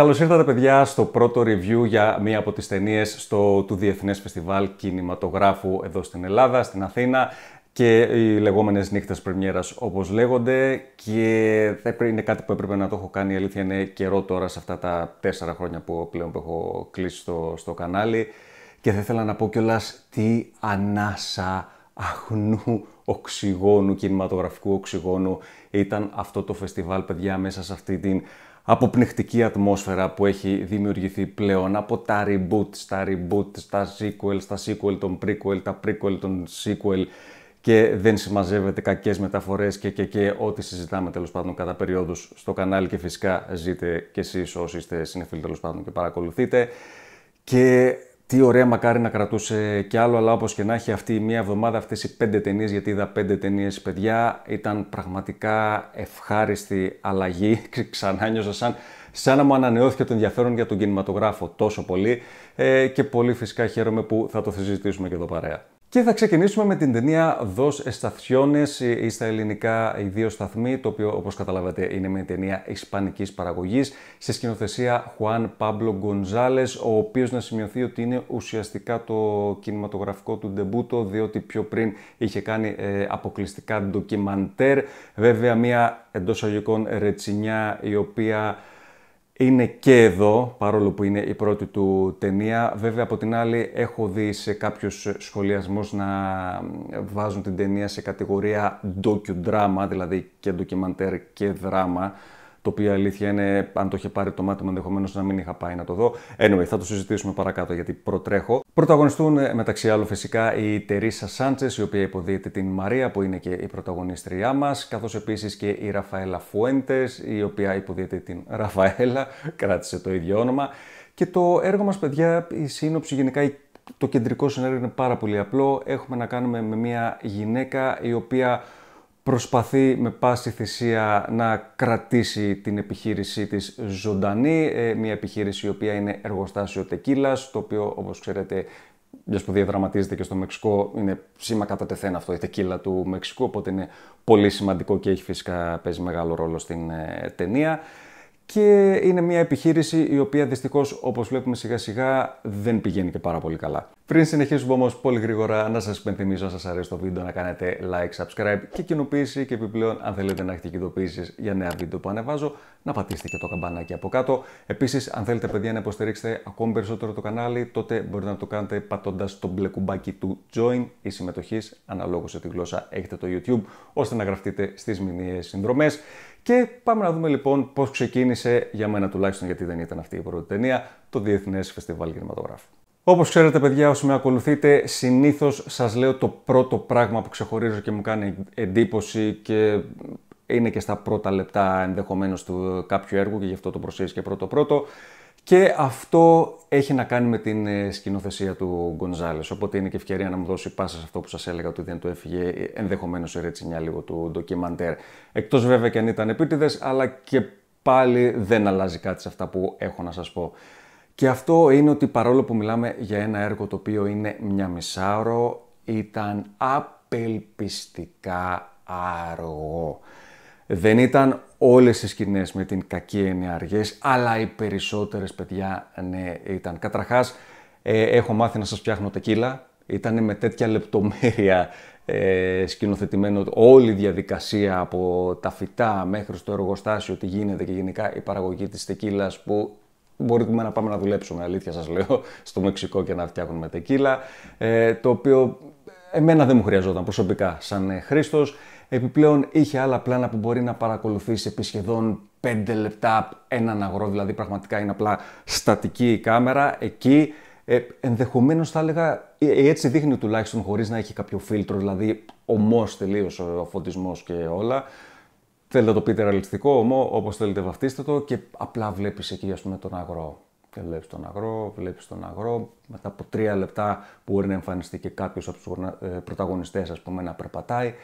Καλώς ήρθατε παιδιά στο πρώτο review για μία από τις ταινίες στο, του Διεθνές Φεστιβάλ Κινηματογράφου εδώ στην Ελλάδα, στην Αθήνα και οι λεγόμενες νύχτες πρεμιέρας όπως λέγονται και είναι κάτι που έπρεπε να το έχω κάνει, η αλήθεια είναι καιρό τώρα σε αυτά τα τέσσερα χρόνια που πλέον που έχω κλείσει στο, στο κανάλι και θα ήθελα να πω κιόλας τι ανάσα αχνού οξυγόνου, κινηματογραφικού οξυγόνου ήταν αυτό το φεστιβάλ παιδιά μέσα σε αυτή την αποπνεκτική ατμόσφαιρα που έχει δημιουργηθεί πλέον από τα reboot, τα reboot, τα sequel, τα sequel των prequel, τα prequel των sequel και δεν συμμαζεύεται κακές μεταφορές και, και, και ό,τι συζητάμε τέλος πάντων κατά περίοδους στο κανάλι και φυσικά ζείτε κι εσείς όσοι είστε συνεφίλοι τέλος πάντων και παρακολουθείτε. Και τι ωραία μακάρι να κρατούσε κι άλλο, αλλά όπως και να έχει αυτή η μία εβδομάδα, αυτές οι πέντε ταινίες, γιατί είδα πέντε ταινίες παιδιά, ήταν πραγματικά ευχάριστη αλλαγή. Ξανά νιώσα σαν, σαν να μου ανανεώθηκε το ενδιαφέρον για τον κινηματογράφο τόσο πολύ ε, και πολύ φυσικά χαίρομαι που θα το συζητήσουμε και εδώ παρέα. Και θα ξεκινήσουμε με την ταινία «Δος Εσταθιώνες» ή στα ελληνικά «Οι δύο σταθμοί», το οποίο όπως καταλαβατε είναι μια ταινία ισπανικής παραγωγής σε σκηνοθεσία Χουάν Πάμπλο Γκονζάλες, ο οποίος να σημειωθεί ότι είναι ουσιαστικά το κινηματογραφικό του ντεμπούτο, διότι πιο πριν είχε κάνει ε, αποκλειστικά ντοκιμαντέρ, βέβαια μια εντός αγικών ρετσινιά η οποία είναι και εδώ, παρόλο που είναι η πρώτη του ταινία. Βέβαια, από την άλλη, έχω δει σε κάποιους σχολιασμούς να βάζουν την ταινία σε κατηγορία docudrama, δηλαδή και ντοκιμαντέρ και δράμα το οποίο αλήθεια είναι, αν το είχε πάρει το μάτι μου, ενδεχομένως να μην είχα πάει να το δω. Anyway, θα το συζητήσουμε παρακάτω γιατί προτρέχω. Πρωταγωνιστούν ε, μεταξύ άλλων φυσικά η Τερίσα Σάντσες, η οποία υποδίεται την Μαρία, που είναι και η πρωταγωνίστριά μας, καθώς επίσης και η Ραφαέλα Φουέντες, η οποία υποδίεται την Ραφαέλα, κράτησε το ίδιο όνομα. Και το έργο μας, παιδιά, η σύνοψη γενικά, το κεντρικό σενάριο είναι πάρα πολύ απλό. Έχουμε να κάνουμε με μια γυναίκα η οποία προσπαθεί με πάση θυσία να κρατήσει την επιχείρησή της ζωντανή, ε, μια επιχείρηση η οποία είναι εργοστάσιο τεκίλας, το οποίο όπως ξέρετε μιας που διαδραματίζεται και στο Μεξικό, είναι σήμα κατά τεθένα αυτό η τεκίλα του Μεξικού, οπότε είναι πολύ σημαντικό και έχει φυσικά παίζει μεγάλο ρόλο στην ε, ταινία και είναι μια επιχείρηση η οποία δυστυχώς, όπως βλέπουμε σιγά σιγά, δεν πηγαίνει και πάρα πολύ καλά. Πριν συνεχίσουμε όμως πολύ γρήγορα, να σας υπενθυμίσω αν σας αρέσει το βίντεο να κάνετε like, subscribe και κοινοποίηση και επιπλέον, αν θέλετε να έχετε κοινοποίησει για νέα βίντεο που ανεβάζω, να πατήσετε και το καμπανάκι από κάτω. Επίσης, αν θέλετε, παιδιά, να υποστηρίξετε ακόμη περισσότερο το κανάλι, τότε μπορείτε να το κάνετε πατώντας το μπλε κουμπάκι του join ή συμμετοχή, αναλόγως σε τη γλώσσα έχετε το YouTube, ώστε να γραφτείτε στις μηνιαίες συνδρομές. Και πάμε να δούμε λοιπόν πώς ξεκίνησε, για μένα τουλάχιστον, γιατί δεν ήταν αυτή η πρώτη ταινία, το Διεθνές Φεστιβάλ Κινηματογράφου. Όπως ξέρετε, παιδιά, όσοι με ακολουθείτε, συνήθως σας λέω το πρώτο πράγμα που ξεχωρίζω και μου κάνει εντύπωση και είναι και στα πρώτα λεπτά ενδεχομένως του κάποιου έργου και γι' αυτό το και πρώτο-πρώτο. Και αυτό έχει να κάνει με την ε, σκηνοθεσία του Γκονζάλες. Οπότε είναι και ευκαιρία να μου δώσει πάσα σε αυτό που σας έλεγα ότι δεν του έφυγε ε, ενδεχομένως η ρετσινιά λίγο του ντοκιμαντέρ. Εκτός βέβαια και αν ήταν επίτηδες, αλλά και πάλι δεν αλλάζει κάτι σε αυτά που έχω να σας πω. Και αυτό είναι ότι παρόλο που μιλάμε για ένα έργο το οποίο είναι μια μισάωρο, ήταν απελπιστικά αργό. Δεν ήταν όλες οι σκηνές με την κακή έννοια αργές, αλλά οι περισσότερες παιδιά ναι ήταν. Καταρχάς, ε, έχω μάθει να σας φτιάχνω τεκίλα. Ήταν με τέτοια λεπτομέρεια ε, σκηνοθετημένο όλη η διαδικασία από τα φυτά μέχρι στο εργοστάσιο, τι γίνεται και γενικά η παραγωγή της τεκίλας που μπορούμε να πάμε να δουλέψουμε, αλήθεια σας λέω, στο Μεξικό και να φτιάχνουμε τεκίλα, ε, το οποίο εμένα δεν μου χρειαζόταν προσωπικά σαν Χρήστος. Επιπλέον είχε άλλα πλάνα που μπορεί να παρακολουθήσει επί σχεδόν 5 λεπτά έναν αγρό, δηλαδή πραγματικά είναι απλά στατική η κάμερα εκεί. Ε, ενδεχομένως θα έλεγα, ε, ε, έτσι δείχνει τουλάχιστον χωρίς να έχει κάποιο φίλτρο, δηλαδή ομός τελείως ο φωτισμός και όλα. Θέλετε να το πείτε ρεαλιστικό, ομό, όπως θέλετε βαφτίστε το και απλά βλέπεις εκεί ας πούμε τον αγρό. Και βλέπεις τον αγρό, βλέπεις τον αγρό, μετά από τρία λεπτά μπορεί να εμφανιστεί και κάποιος από τους ε, πρωταγωνιστές, ας πούμε να περπατάει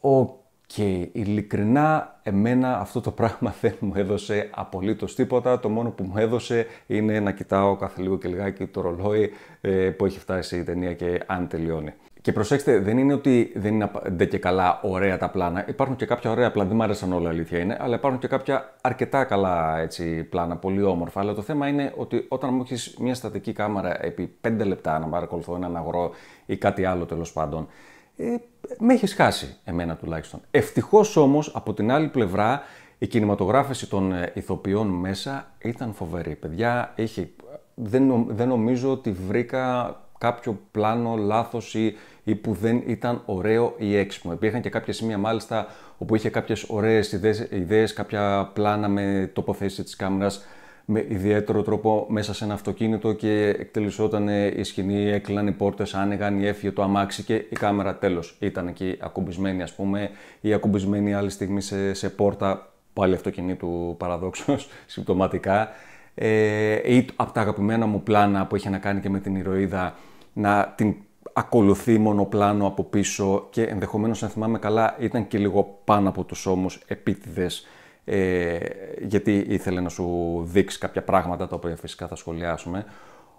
Οκ, ειλικρινά εμένα αυτό το πράγμα δεν μου έδωσε απολύτως τίποτα. Το μόνο που μου έδωσε είναι να κοιτάω κάθε λίγο και λιγάκι το ρολόι ε, που έχει φτάσει η ταινία και αν τελειώνει. Και προσέξτε, δεν είναι ότι δεν είναι δε και καλά ωραία τα πλάνα. Υπάρχουν και κάποια ωραία πλάνα, δεν μου άρεσαν όλα, αλήθεια είναι, αλλά υπάρχουν και κάποια αρκετά καλά έτσι, πλάνα, πολύ όμορφα. Αλλά το θέμα είναι ότι όταν μου έχεις μια στατική κάμερα επί 5 λεπτά να παρακολουθώ έναν αγρό ή κάτι άλλο τέλος πάντων, ε, με έχει χάσει εμένα τουλάχιστον. Ευτυχώς όμως από την άλλη πλευρά η κινηματογράφηση των ε, ηθοποιών μέσα ήταν φοβερή. Παιδιά, είχε... δεν, δεν νομίζω ότι βρήκα κάποιο πλάνο λάθος ή, ή που δεν ήταν ωραίο ή έξυπνο. Υπήρχαν και κάποια σημεία μάλιστα όπου είχε κάποιες ωραίες ιδέες, κάποια πλάνα με τοποθέτηση της κάμερας με ιδιαίτερο τρόπο μέσα σε ένα αυτοκίνητο και εκτελεσόταν η σκηνή, έκλειναν οι πόρτες, άνοιγαν, έφυγε το αμάξι και η κάμερα τέλος. Ήταν εκεί ακουμπισμένη ας πούμε ή ακουμπισμένη άλλη στιγμή σε, πόρτα, πάλι αυτοκινήτου παραδόξως, συμπτωματικά. Ε, ή από τα αγαπημένα μου πλάνα που είχε να κάνει και με την ηρωίδα να την ακολουθεί μονοπλάνο από πίσω και ενδεχομένως να θυμάμαι καλά ήταν και λίγο πάνω από τους ώμους επίτηδες ε, γιατί ήθελε να σου δείξει κάποια πράγματα τα οποία φυσικά θα σχολιάσουμε.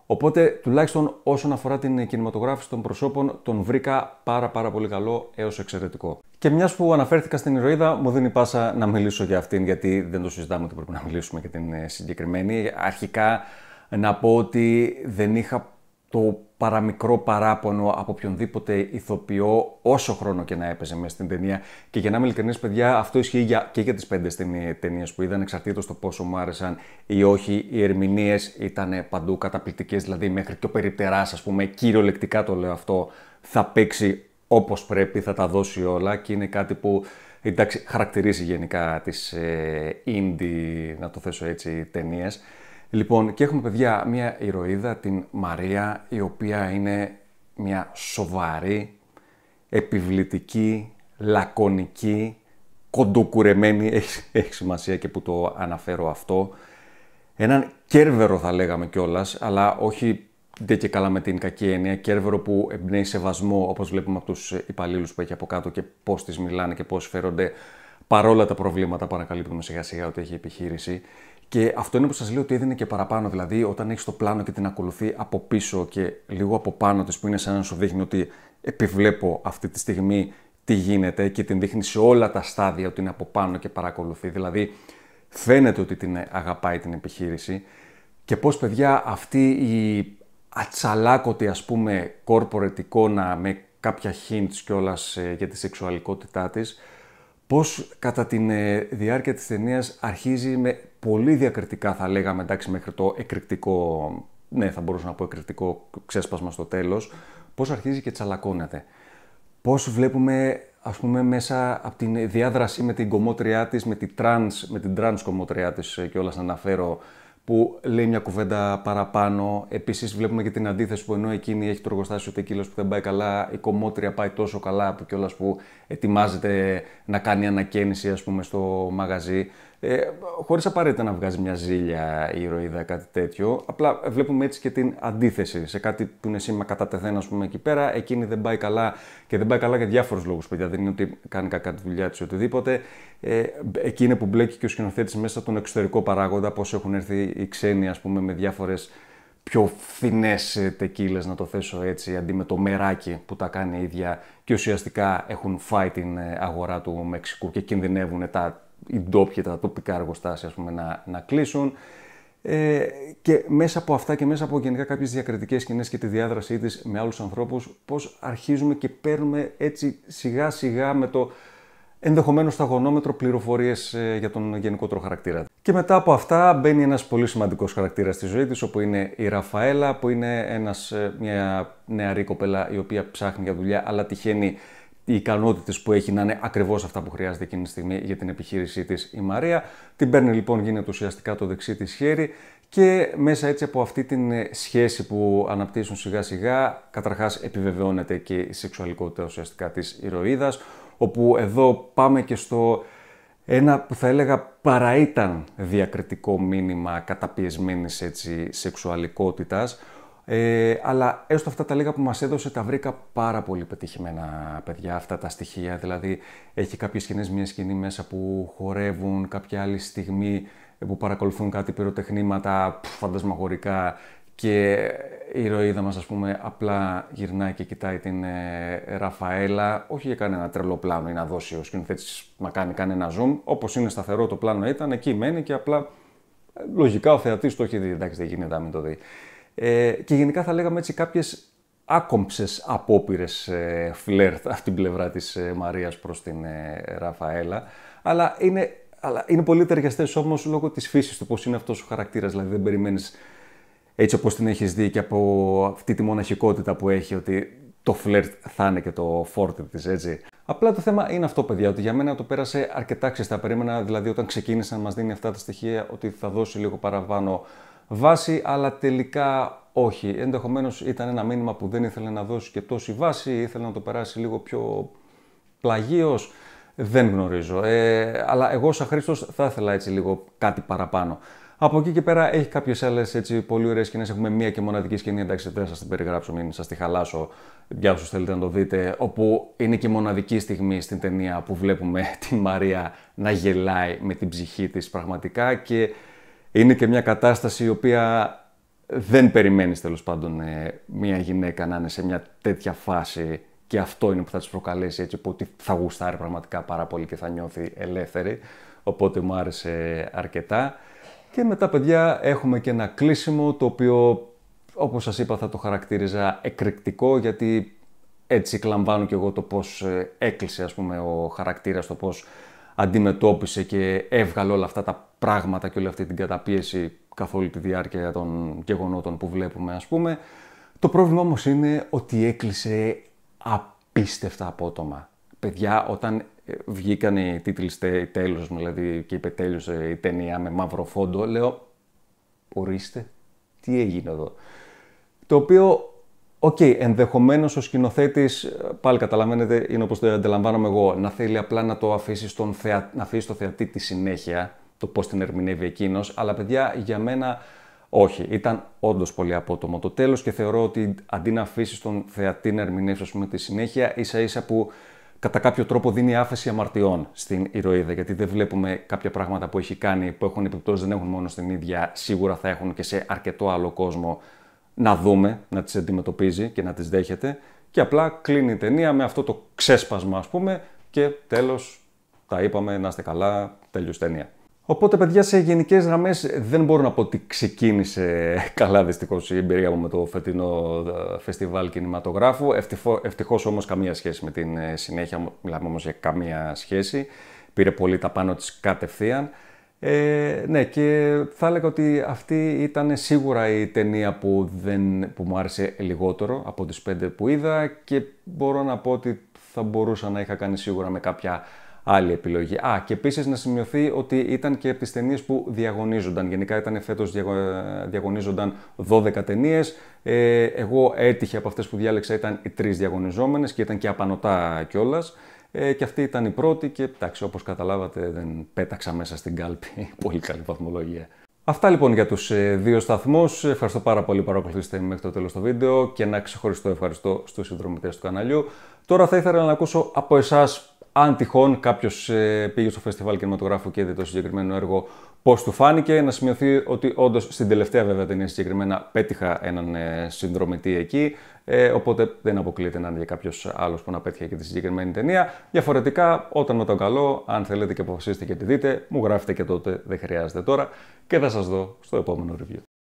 Οπότε, τουλάχιστον όσον αφορά την κινηματογράφηση των προσώπων, τον βρήκα πάρα πάρα πολύ καλό έως εξαιρετικό. Και μιας που αναφέρθηκα στην ηρωίδα, μου δίνει πάσα να μιλήσω για αυτήν, γιατί δεν το συζητάμε ότι πρέπει να μιλήσουμε για την ε, συγκεκριμένη. Αρχικά, να πω ότι δεν είχα το παραμικρό παράπονο από οποιονδήποτε ηθοποιό, όσο χρόνο και να έπαιζε μέσα στην ταινία. Και για να είμαι ειλικρινής, παιδιά, αυτό ισχύει για, και για τις πέντε ταινίες που είδαν, εξαρτήτω το πόσο μου άρεσαν ή όχι. Οι ερμηνείες ήταν παντού καταπληκτικές, δηλαδή μέχρι και ο περιπτεράς ας πούμε, κυριολεκτικά το λέω αυτό, θα παίξει όπως πρέπει, θα τα δώσει όλα και είναι κάτι που. Εντάξει, χαρακτηρίζει γενικά τις ε, indie, να το θέσω έτσι, ταινίες. Λοιπόν, και έχουμε παιδιά μια ηρωίδα, την Μαρία, η οποία είναι μια σοβαρή, επιβλητική, λακωνική, κοντοκουρεμένη, έχει, σημασία και που το αναφέρω αυτό, έναν κέρβερο θα λέγαμε κιόλας, αλλά όχι δεν και καλά με την κακή έννοια, κέρβερο που εμπνέει σεβασμό όπως βλέπουμε από τους υπαλλήλους που έχει από κάτω και πώς τις μιλάνε και πώς φέρονται παρόλα τα προβλήματα που ανακαλύπτουμε σιγά σιγά ότι έχει επιχείρηση. Και αυτό είναι που σας λέω ότι έδινε και παραπάνω. Δηλαδή, όταν έχεις το πλάνο και την ακολουθεί από πίσω και λίγο από πάνω της, που είναι σαν να σου δείχνει ότι επιβλέπω αυτή τη στιγμή τι γίνεται και την δείχνει σε όλα τα στάδια ότι είναι από πάνω και παρακολουθεί. Δηλαδή, φαίνεται ότι την αγαπάει την επιχείρηση. Και πώς, παιδιά, αυτή η ατσαλάκωτη, ας πούμε, corporate εικόνα με κάποια hints κιόλας ε, για τη σεξουαλικότητά της, πώς κατά τη ε, διάρκεια της ταινίας αρχίζει με πολύ διακριτικά θα λέγαμε εντάξει μέχρι το εκρηκτικό, ναι θα μπορούσα να πω εκρηκτικό ξέσπασμα στο τέλος, πώς αρχίζει και τσαλακώνεται. Πώς βλέπουμε ας πούμε μέσα από τη διάδρασή με την κομμότριά της, με την τρανς, με την τρανς κομμότριά ε, και όλα να αναφέρω που λέει μια κουβέντα παραπάνω. Επίσης, βλέπουμε και την αντίθεση που ενώ εκείνη έχει το εργοστάσιο τεκίλο που δεν πάει καλά, η κομμότρια πάει τόσο καλά που κιόλας που ετοιμάζεται να κάνει ανακαίνιση ας πούμε, στο μαγαζί. Ε, Χωρίς απαραίτητα να βγάζει μια ζήλια η ηρωίδα, κάτι τέτοιο. Απλά βλέπουμε έτσι και την αντίθεση σε κάτι που είναι σήμα τεθένα ας πούμε, εκεί πέρα. Εκείνη δεν πάει καλά και δεν πάει καλά για διάφορους λόγους, παιδιά. Δεν είναι ότι κάνει κακά τη δουλειά της οτιδήποτε ε, εκεί είναι που μπλέκει και ο σκηνοθέτης μέσα από τον εξωτερικό παράγοντα, πώς έχουν έρθει οι ξένοι, πούμε, με διάφορες πιο φθηνές ε, τεκίλες, να το θέσω έτσι, αντί με το μεράκι που τα κάνει η ίδια και ουσιαστικά έχουν φάει την ε, αγορά του Μεξικού και κινδυνεύουν τα, οι τα τοπικά εργοστάσια, πούμε, να, να κλείσουν. Ε, και μέσα από αυτά και μέσα από γενικά κάποιες διακριτικές σκηνές και τη διάδρασή της με άλλους ανθρώπους, πώς αρχίζουμε και παίρνουμε έτσι σιγά σιγά με το ενδεχομένως σταγονόμετρο γονόμετρο πληροφορίες ε, για τον γενικότερο χαρακτήρα. Και μετά από αυτά μπαίνει ένας πολύ σημαντικός χαρακτήρας στη ζωή της, όπου είναι η Ραφαέλα, που είναι ένας, ε, μια νεαρή κοπέλα η οποία ψάχνει για δουλειά, αλλά τυχαίνει οι ικανότητε που έχει να είναι ακριβώς αυτά που χρειάζεται εκείνη τη στιγμή για την επιχείρησή της η Μαρία. Την παίρνει λοιπόν, γίνεται ουσιαστικά το δεξί της χέρι και μέσα έτσι από αυτή την ε, σχέση που αναπτύσσουν σιγά σιγά, καταρχάς επιβεβαιώνεται και η σεξουαλικότητα ουσιαστικά της ηρωίδας, όπου εδώ πάμε και στο ένα που θα έλεγα παρά ήταν διακριτικό μήνυμα καταπιεσμένης έτσι σεξουαλικότητας, ε, αλλά έστω αυτά τα λίγα που μας έδωσε τα βρήκα πάρα πολύ πετυχημένα παιδιά αυτά τα στοιχεία, δηλαδή έχει κάποιες σκηνές μια σκηνή μέσα που χορεύουν, κάποια άλλη στιγμή που παρακολουθούν κάτι πυροτεχνήματα φαντασμαγορικά και η ηρωίδα μας, ας πούμε, απλά γυρνάει και κοιτάει την ε, Ραφαέλα, όχι για κανένα τρελό πλάνο ή να δώσει ο σκηνοθέτης να κάνει κανένα zoom, όπως είναι σταθερό το πλάνο ήταν, εκεί μένει και απλά ε, λογικά ο θεατής το έχει δει, εντάξει δεν γίνεται να μην το δει. Ε, και γενικά θα λέγαμε έτσι κάποιες άκομψες απόπειρες ε, φλερτ από την πλευρά της ε, Μαρίας προς την ε, Ραφαέλα, αλλά είναι, αλλά είναι πολύ ταιριαστές, όμως λόγω της φύσης του, πώς είναι αυτός ο χαρακτήρας, δηλαδή δεν περιμένεις έτσι όπως την έχεις δει και από αυτή τη μοναχικότητα που έχει ότι το φλερτ θα είναι και το φόρτι της, έτσι. Απλά το θέμα είναι αυτό, παιδιά, ότι για μένα το πέρασε αρκετά ξεστά. Περίμενα, δηλαδή, όταν ξεκίνησα να μας δίνει αυτά τα στοιχεία, ότι θα δώσει λίγο παραπάνω βάση, αλλά τελικά όχι. Ενδεχομένως ήταν ένα μήνυμα που δεν ήθελε να δώσει και τόση βάση, ήθελε να το περάσει λίγο πιο πλαγίως. Δεν γνωρίζω. Ε, αλλά εγώ σαν Χρήστος θα ήθελα έτσι λίγο κάτι παραπάνω. Από εκεί και πέρα έχει κάποιες άλλες πολύ ωραίες σκηνές. Έχουμε μία και μοναδική σκηνή. Εντάξει, δεν σας την περιγράψω, μην σας τη χαλάσω. Για όσους θέλετε να το δείτε. Όπου είναι και μοναδική στιγμή στην ταινία που βλέπουμε τη Μαρία να γελάει με την ψυχή της πραγματικά. Και είναι και μια κατάσταση η οποία δεν περιμένεις τέλος πάντων ε, μια γυναίκα να είναι σε μια τέτοια φάση και αυτό είναι που θα της προκαλέσει έτσι που θα γουστάρει πραγματικά πάρα πολύ και θα νιώθει ελεύθερη. Οπότε μου άρεσε αρκετά. Και μετά, παιδιά, έχουμε και ένα κλείσιμο το οποίο, όπως σας είπα, θα το χαρακτήριζα εκρηκτικό γιατί έτσι κλαμβάνω και εγώ το πώς ε, έκλεισε, ας πούμε, ο χαρακτήρας, το πώς αντιμετώπισε και έβγαλε όλα αυτά τα πράγματα και όλη αυτή την καταπίεση καθ' όλη τη διάρκεια των γεγονότων που βλέπουμε, ας πούμε. Το πρόβλημα όμως είναι ότι έκλεισε απίστευτα απότομα. Παιδιά, όταν βγήκαν οι τίτλοι τέλος μου, δηλαδή και είπε τέλειωσε η ταινία με μαύρο φόντο, λέω, ορίστε, τι έγινε εδώ. Το οποίο, οκ, okay, ενδεχομένως ο σκηνοθέτης, πάλι καταλαβαίνετε, είναι όπως το αντιλαμβάνομαι εγώ, να θέλει απλά να το αφήσει, στον να αφήσει στο θεατή τη συνέχεια, το πώς την ερμηνεύει εκείνος, αλλά παιδιά, για μένα όχι, ήταν όντως πολύ απότομο το τέλος και θεωρώ ότι αντί να αφήσεις τον θεατή να ερμηνεύσει τη συνέχεια, ίσα ίσα που κατά κάποιο τρόπο δίνει άφεση αμαρτιών στην ηρωίδα, γιατί δεν βλέπουμε κάποια πράγματα που έχει κάνει, που έχουν επιπτώσεις, δεν έχουν μόνο στην ίδια, σίγουρα θα έχουν και σε αρκετό άλλο κόσμο να δούμε, να τις αντιμετωπίζει και να τις δέχεται και απλά κλείνει η ταινία με αυτό το ξέσπασμα ας πούμε και τέλος τα είπαμε, να είστε καλά, τέλειος ταινία. Οπότε, παιδιά, σε γενικές γραμμές δεν μπορώ να πω ότι ξεκίνησε καλά δυστυχώς η εμπειρία μου με το φετινό ε, φεστιβάλ κινηματογράφου. Ευτυχώ όμως καμία σχέση με την ε, συνέχεια, μιλάμε όμως για καμία σχέση. Πήρε πολύ τα πάνω της κατευθείαν. Ε, ναι, και θα έλεγα ότι αυτή ήταν σίγουρα η ταινία που, δεν, που μου άρεσε λιγότερο από τις πέντε που είδα και μπορώ να πω ότι θα μπορούσα να είχα κάνει σίγουρα με κάποια άλλη επιλογή. Α, και επίσης να σημειωθεί ότι ήταν και από τις ταινίες που διαγωνίζονταν. Γενικά ήταν φέτος διαγωνίζονταν 12 ταινίες. Ε, εγώ έτυχε από αυτές που διάλεξα ήταν οι τρεις διαγωνιζόμενες και ήταν και απανοτά κιόλας. Ε, και αυτή ήταν η πρώτη και εντάξει, όπως καταλάβατε δεν πέταξα μέσα στην κάλπη πολύ καλή βαθμολογία. Αυτά λοιπόν για τους ε, δύο σταθμούς. Ευχαριστώ πάρα πολύ που παρακολουθήσατε μέχρι το τέλος το βίντεο και ένα ξεχωριστό ευχαριστώ στους συνδρομητές του καναλιού. Τώρα θα ήθελα να ακούσω από εσάς αν τυχόν κάποιος ε, πήγε στο φεστιβάλ κινηματογράφου και είδε το συγκεκριμένο έργο Πώς του φάνηκε, να σημειωθεί ότι όντως στην τελευταία βέβαια ταινία συγκεκριμένα πέτυχα έναν ε, συνδρομητή εκεί. Ε, οπότε δεν αποκλείεται να είναι για κάποιος άλλος που να πέτυχε και τη συγκεκριμένη ταινία. Διαφορετικά, όταν με τον καλό, αν θέλετε και αποφασίσετε και τη δείτε, μου γράφετε και τότε, δεν χρειάζεται τώρα και θα σας δω στο επόμενο review.